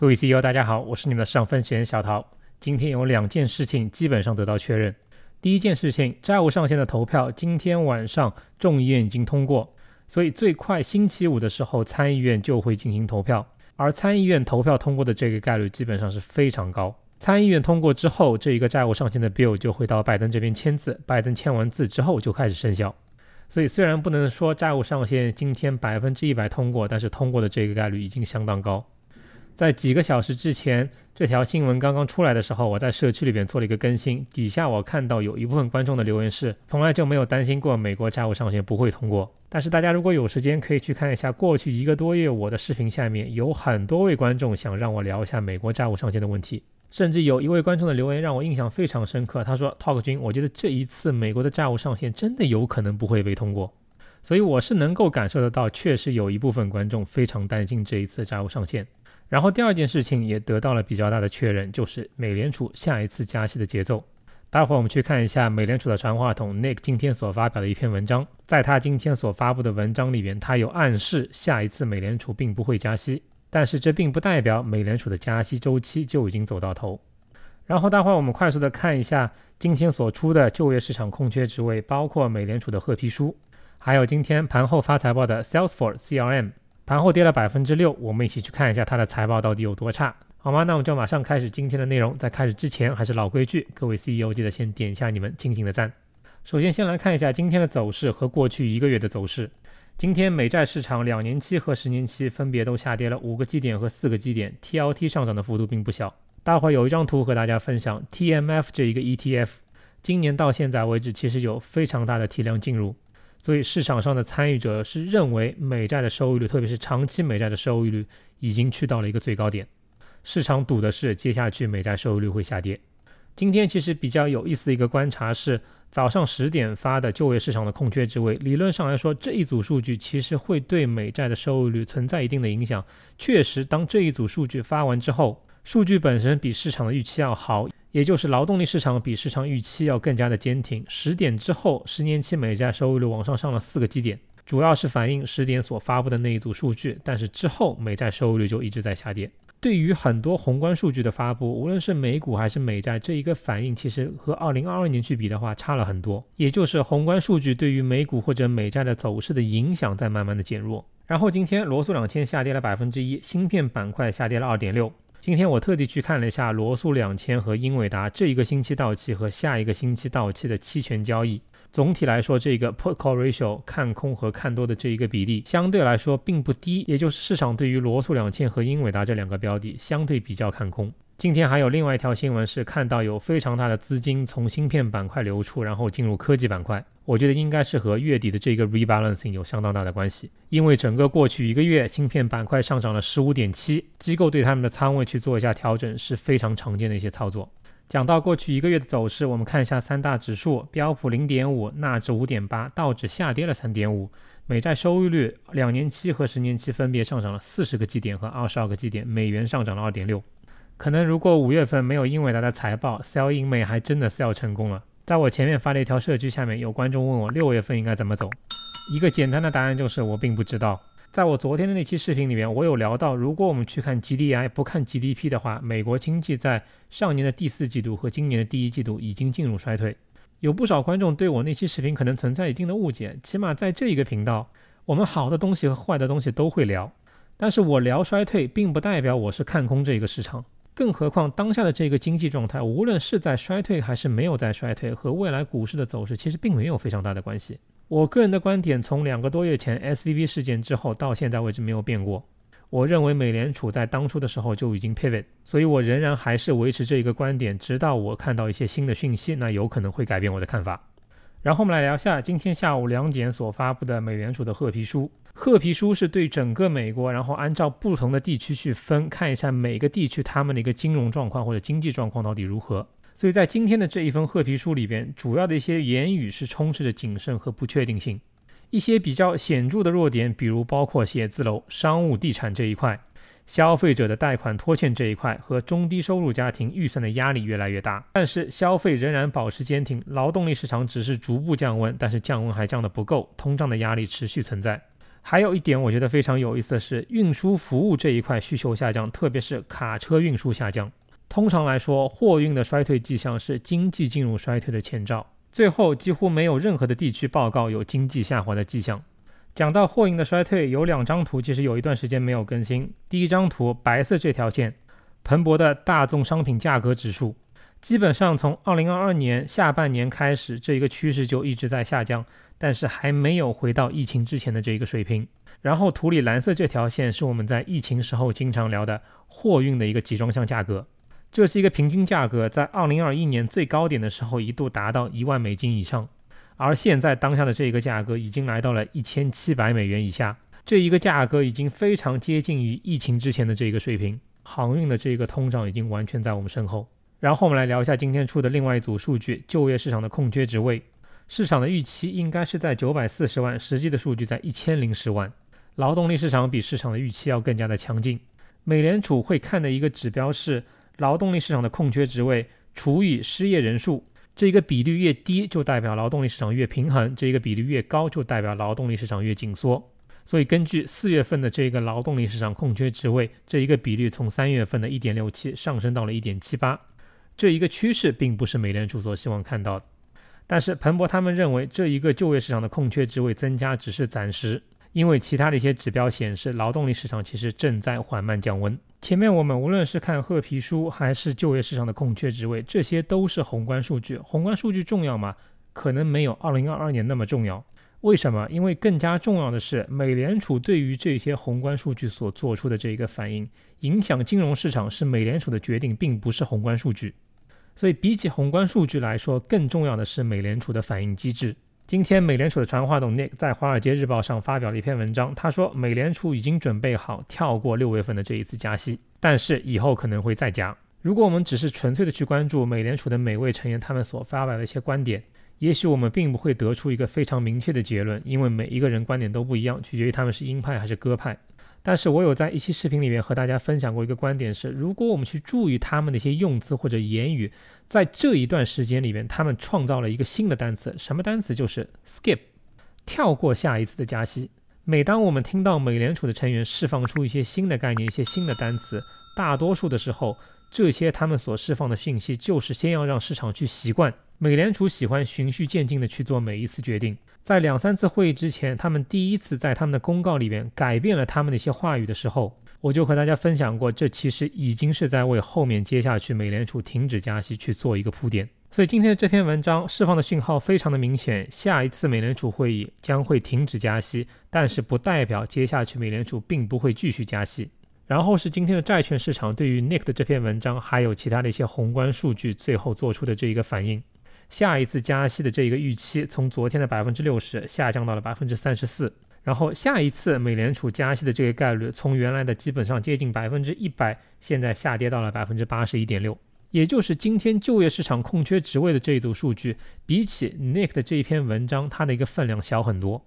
各位 CEO，大家好，我是你们的市场分析员小陶。今天有两件事情基本上得到确认。第一件事情，债务上限的投票今天晚上众议院已经通过，所以最快星期五的时候参议院就会进行投票。而参议院投票通过的这个概率基本上是非常高。参议院通过之后，这一个债务上限的 bill 就会到拜登这边签字。拜登签完字之后就开始生效。所以虽然不能说债务上限今天百分之一百通过，但是通过的这个概率已经相当高。在几个小时之前，这条新闻刚刚出来的时候，我在社区里边做了一个更新。底下我看到有一部分观众的留言是，从来就没有担心过美国债务上限不会通过。但是大家如果有时间，可以去看一下过去一个多月我的视频，下面有很多位观众想让我聊一下美国债务上限的问题。甚至有一位观众的留言让我印象非常深刻，他说：“Talk 君，我觉得这一次美国的债务上限真的有可能不会被通过。”所以我是能够感受得到，确实有一部分观众非常担心这一次债务上限。然后第二件事情也得到了比较大的确认，就是美联储下一次加息的节奏。待会儿我们去看一下美联储的传话筒 Nick 今天所发表的一篇文章，在他今天所发布的文章里边，他有暗示下一次美联储并不会加息，但是这并不代表美联储的加息周期就已经走到头。然后待会儿我们快速的看一下今天所出的就业市场空缺职位，包括美联储的褐皮书。还有今天盘后发财报的 Salesforce CRM，盘后跌了百分之六，我们一起去看一下它的财报到底有多差，好吗？那我们就马上开始今天的内容。在开始之前，还是老规矩，各位 CEO 记得先点一下你们清醒的赞。首先，先来看一下今天的走势和过去一个月的走势。今天美债市场两年期和十年期分别都下跌了五个基点和四个基点，TLT 上涨的幅度并不小。待会有一张图和大家分享，TMF 这一个 ETF，今年到现在为止其实有非常大的体量进入。所以市场上的参与者是认为美债的收益率，特别是长期美债的收益率已经去到了一个最高点。市场赌的是，接下去美债收益率会下跌。今天其实比较有意思的一个观察是，早上十点发的就业市场的空缺职位，理论上来说，这一组数据其实会对美债的收益率存在一定的影响。确实，当这一组数据发完之后，数据本身比市场的预期要好。也就是劳动力市场比市场预期要更加的坚挺。十点之后，十年期美债收益率往上上了四个基点，主要是反映十点所发布的那一组数据。但是之后美债收益率就一直在下跌。对于很多宏观数据的发布，无论是美股还是美债，这一个反应其实和二零二二年去比的话差了很多。也就是宏观数据对于美股或者美债的走势的影响在慢慢的减弱。然后今天罗素两千下跌了百分之一，芯片板块下跌了二点六。今天我特地去看了一下罗素两千和英伟达这一个星期到期和下一个星期到期的期权交易。总体来说，这个 put call ratio 看空和看多的这一个比例相对来说并不低，也就是市场对于罗素两千和英伟达这两个标的相对比较看空。今天还有另外一条新闻是看到有非常大的资金从芯片板块流出，然后进入科技板块。我觉得应该是和月底的这个 rebalancing 有相当大的关系，因为整个过去一个月，芯片板块上涨了十五点七，机构对他们的仓位去做一下调整是非常常见的一些操作。讲到过去一个月的走势，我们看一下三大指数：标普零点五，纳指五点八，道指下跌了三点五。美债收益率两年期和十年期分别上涨了四十个基点和二十二个基点，美元上涨了二点六。可能如果五月份没有英伟达的财报，sell in 美还真的 sell 成功了。在我前面发了一条社区，下面有观众问我六月份应该怎么走。一个简单的答案就是，我并不知道。在我昨天的那期视频里面，我有聊到，如果我们去看 GDI 不看 GDP 的话，美国经济在上年的第四季度和今年的第一季度已经进入衰退。有不少观众对我那期视频可能存在一定的误解，起码在这一个频道，我们好的东西和坏的东西都会聊。但是我聊衰退，并不代表我是看空这个市场。更何况，当下的这个经济状态，无论是在衰退还是没有在衰退，和未来股市的走势其实并没有非常大的关系。我个人的观点，从两个多月前 S V B 事件之后到现在为止没有变过。我认为美联储在当初的时候就已经 pivot，所以，我仍然还是维持这一个观点，直到我看到一些新的讯息，那有可能会改变我的看法。然后我们来聊一下今天下午两点所发布的美联储的褐皮书。褐皮书是对整个美国，然后按照不同的地区去分，看一下每个地区他们的一个金融状况或者经济状况到底如何。所以在今天的这一封褐皮书里边，主要的一些言语是充斥着谨慎和不确定性。一些比较显著的弱点，比如包括写字楼、商务地产这一块，消费者的贷款拖欠这一块，和中低收入家庭预算的压力越来越大。但是消费仍然保持坚挺，劳动力市场只是逐步降温，但是降温还降得不够，通胀的压力持续存在。还有一点，我觉得非常有意思的是，运输服务这一块需求下降，特别是卡车运输下降。通常来说，货运的衰退迹象是经济进入衰退的前兆。最后几乎没有任何的地区报告有经济下滑的迹象。讲到货运的衰退，有两张图，其实有一段时间没有更新。第一张图白色这条线，彭博的大宗商品价格指数，基本上从2022年下半年开始，这一个趋势就一直在下降，但是还没有回到疫情之前的这一个水平。然后图里蓝色这条线是我们在疫情时候经常聊的货运的一个集装箱价格。这是一个平均价格，在二零二一年最高点的时候一度达到一万美金以上，而现在当下的这一个价格已经来到了一千七百美元以下，这一个价格已经非常接近于疫情之前的这一个水平。航运的这一个通胀已经完全在我们身后。然后我们来聊一下今天出的另外一组数据，就业市场的空缺职位，市场的预期应该是在九百四十万，实际的数据在一千零十万，劳动力市场比市场的预期要更加的强劲。美联储会看的一个指标是。劳动力市场的空缺职位除以失业人数，这一个比率越低，就代表劳动力市场越平衡；这一个比率越高，就代表劳动力市场越紧缩。所以，根据四月份的这一个劳动力市场空缺职位，这一个比率从三月份的1.67上升到了1.78，这一个趋势并不是美联储所希望看到的。但是，彭博他们认为，这一个就业市场的空缺职位增加只是暂时。因为其他的一些指标显示，劳动力市场其实正在缓慢降温。前面我们无论是看褐皮书，还是就业市场的空缺职位，这些都是宏观数据。宏观数据重要吗？可能没有2022年那么重要。为什么？因为更加重要的是，美联储对于这些宏观数据所做出的这一个反应，影响金融市场是美联储的决定，并不是宏观数据。所以，比起宏观数据来说，更重要的是美联储的反应机制。今天，美联储的传话筒 Nick 在《华尔街日报》上发表了一篇文章。他说，美联储已经准备好跳过六月份的这一次加息，但是以后可能会再加。如果我们只是纯粹的去关注美联储的每位成员他们所发表的一些观点，也许我们并不会得出一个非常明确的结论，因为每一个人观点都不一样，取决于他们是鹰派还是鸽派。但是我有在一期视频里面和大家分享过一个观点是，如果我们去注意他们的一些用词或者言语，在这一段时间里面，他们创造了一个新的单词，什么单词？就是 skip，跳过下一次的加息。每当我们听到美联储的成员释放出一些新的概念、一些新的单词，大多数的时候，这些他们所释放的信息就是先要让市场去习惯。美联储喜欢循序渐进的去做每一次决定，在两三次会议之前，他们第一次在他们的公告里面改变了他们的一些话语的时候，我就和大家分享过，这其实已经是在为后面接下去美联储停止加息去做一个铺垫。所以今天的这篇文章释放的信号非常的明显，下一次美联储会议将会停止加息，但是不代表接下去美联储并不会继续加息。然后是今天的债券市场对于 Nick 的这篇文章还有其他的一些宏观数据最后做出的这一个反应。下一次加息的这个预期，从昨天的百分之六十下降到了百分之三十四。然后下一次美联储加息的这个概率，从原来的基本上接近百分之一百，现在下跌到了百分之八十一点六。也就是今天就业市场空缺职位的这一组数据，比起 Nick 的这一篇文章，它的一个分量小很多。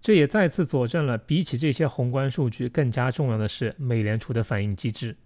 这也再次佐证了，比起这些宏观数据，更加重要的是美联储的反应机制。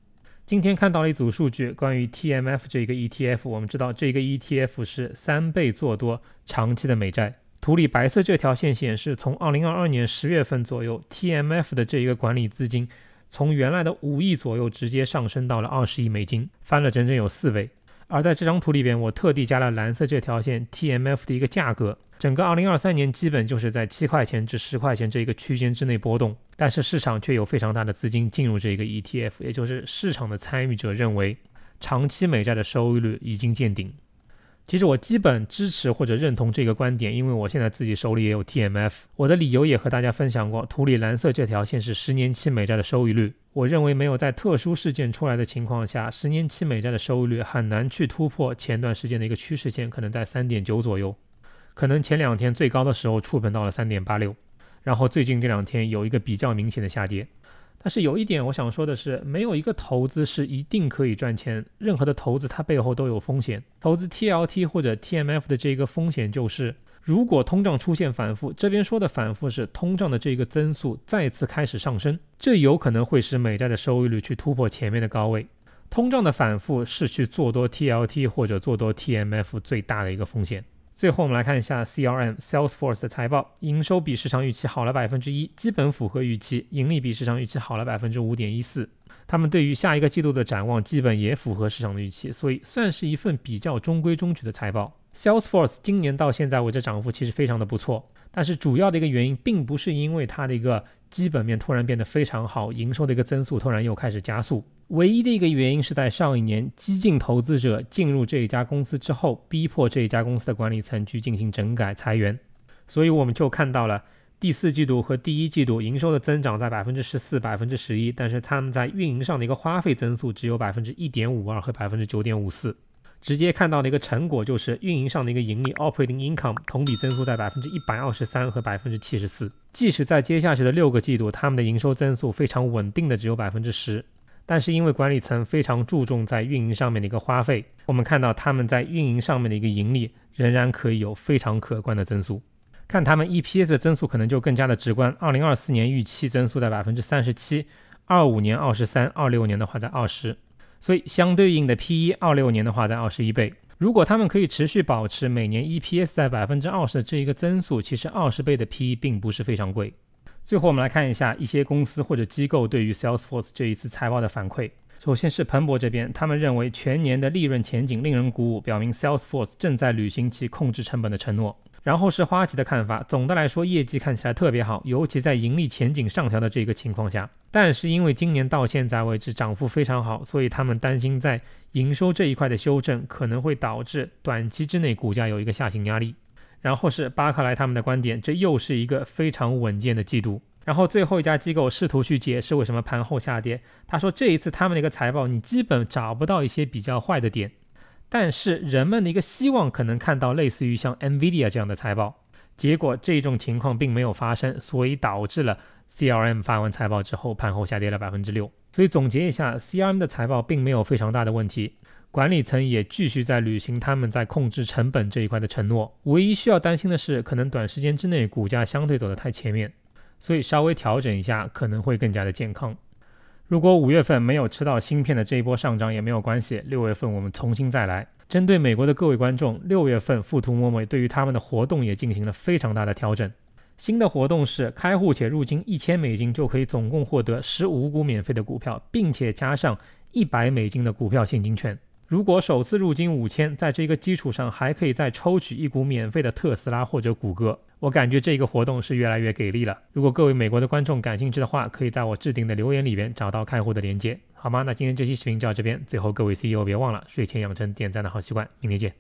今天看到了一组数据，关于 T M F 这一个 E T F，我们知道这个 E T F 是三倍做多长期的美债。图里白色这条线显示，从二零二二年十月份左右，T M F 的这一个管理资金，从原来的五亿左右直接上升到了二十亿美金，翻了整整有四倍。而在这张图里边，我特地加了蓝色这条线，T M F 的一个价格，整个二零二三年基本就是在七块钱至十块钱这一个区间之内波动。但是市场却有非常大的资金进入这个 ETF，也就是市场的参与者认为，长期美债的收益率已经见顶。其实我基本支持或者认同这个观点，因为我现在自己手里也有 TMF，我的理由也和大家分享过。图里蓝色这条线是十年期美债的收益率，我认为没有在特殊事件出来的情况下，十年期美债的收益率很难去突破前段时间的一个趋势线，可能在3.9左右，可能前两天最高的时候触碰到了3.86。然后最近这两天有一个比较明显的下跌，但是有一点我想说的是，没有一个投资是一定可以赚钱，任何的投资它背后都有风险。投资 TLT 或者 TMF 的这一个风险就是，如果通胀出现反复，这边说的反复是通胀的这个增速再次开始上升，这有可能会使美债的收益率去突破前面的高位。通胀的反复是去做多 TLT 或者做多 TMF 最大的一个风险。最后我们来看一下 CRM Salesforce 的财报，营收比市场预期好了百分之一，基本符合预期；盈利比市场预期好了百分之五点一四。他们对于下一个季度的展望基本也符合市场的预期，所以算是一份比较中规中矩的财报。Salesforce 今年到现在，为止涨幅其实非常的不错，但是主要的一个原因并不是因为它的一个。基本面突然变得非常好，营收的一个增速突然又开始加速。唯一的一个原因是在上一年激进投资者进入这一家公司之后，逼迫这一家公司的管理层去进行整改、裁员。所以我们就看到了第四季度和第一季度营收的增长在百分之十四、百分之十一，但是他们在运营上的一个花费增速只有百分之一点五二和百分之九点五四。直接看到的一个成果，就是运营上的一个盈利 （operating income） 同比增速在百分之一百二十三和百分之七十四。即使在接下去的六个季度，他们的营收增速非常稳定的只有百分之十。但是因为管理层非常注重在运营上面的一个花费，我们看到他们在运营上面的一个盈利仍然可以有非常可观的增速。看他们 EPS 的增速可能就更加的直观，二零二四年预期增速在百分之三十七，二五年二十三，二六年的话在二十。所以相对应的 P/E 二六年的话在二十一倍，如果他们可以持续保持每年 EPS 在百分之二十的这一个增速，其实二十倍的 PE 并不是非常贵。最后我们来看一下一些公司或者机构对于 Salesforce 这一次财报的反馈。首先是彭博这边，他们认为全年的利润前景令人鼓舞，表明 Salesforce 正在履行其控制成本的承诺。然后是花旗的看法，总的来说业绩看起来特别好，尤其在盈利前景上调的这个情况下。但是因为今年到现在为止涨幅非常好，所以他们担心在营收这一块的修正可能会导致短期之内股价有一个下行压力。然后是巴克莱他们的观点，这又是一个非常稳健的季度。然后最后一家机构试图去解释为什么盘后下跌，他说这一次他们的一个财报你基本找不到一些比较坏的点。但是人们的一个希望可能看到类似于像 Nvidia 这样的财报，结果这种情况并没有发生，所以导致了 CRM 发完财报之后盘后下跌了百分之六。所以总结一下，CRM 的财报并没有非常大的问题，管理层也继续在履行他们在控制成本这一块的承诺。唯一需要担心的是，可能短时间之内股价相对走得太前面，所以稍微调整一下可能会更加的健康。如果五月份没有吃到芯片的这一波上涨也没有关系，六月份我们重新再来。针对美国的各位观众，六月份富途摸摸对于他们的活动也进行了非常大的调整。新的活动是开户且入金一千美金就可以总共获得十五股免费的股票，并且加上一百美金的股票现金券。如果首次入金五千，在这个基础上还可以再抽取一股免费的特斯拉或者谷歌。我感觉这个活动是越来越给力了。如果各位美国的观众感兴趣的话，可以在我置顶的留言里边找到开户的链接，好吗？那今天这期视频就到这边。最后，各位 CEO 别忘了睡前养成点赞的好习惯。明天见。